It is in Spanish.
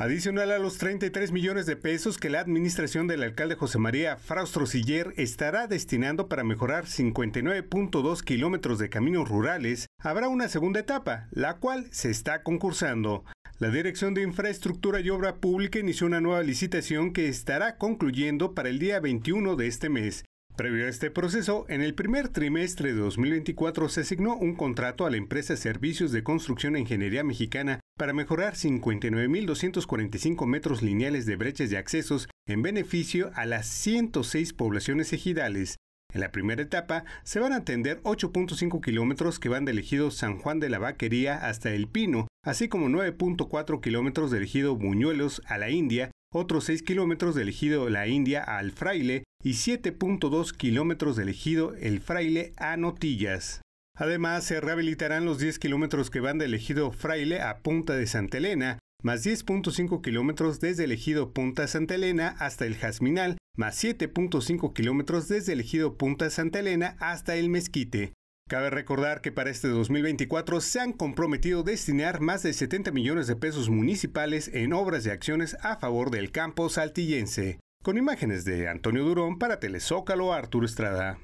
Adicional a los 33 millones de pesos que la administración del alcalde José María Fraustro Siller estará destinando para mejorar 59.2 kilómetros de caminos rurales, habrá una segunda etapa, la cual se está concursando. La Dirección de Infraestructura y Obra Pública inició una nueva licitación que estará concluyendo para el día 21 de este mes. Previo a este proceso, en el primer trimestre de 2024 se asignó un contrato a la empresa Servicios de Construcción e Ingeniería Mexicana para mejorar 59.245 metros lineales de brechas de accesos en beneficio a las 106 poblaciones ejidales. En la primera etapa se van a atender 8.5 kilómetros que van del ejido San Juan de la Vaquería hasta El Pino, así como 9.4 kilómetros del ejido Buñuelos a la India, otros 6 kilómetros del ejido La India al Fraile y 7.2 kilómetros del ejido El Fraile a Notillas. Además, se rehabilitarán los 10 kilómetros que van del ejido Fraile a Punta de Santa Elena, más 10.5 kilómetros desde el ejido Punta Santa Elena hasta el Jazminal, más 7.5 kilómetros desde el ejido Punta Santa Elena hasta el Mezquite. Cabe recordar que para este 2024 se han comprometido destinar más de 70 millones de pesos municipales en obras y acciones a favor del campo saltillense. Con imágenes de Antonio Durón para Telezócalo, Arturo Estrada.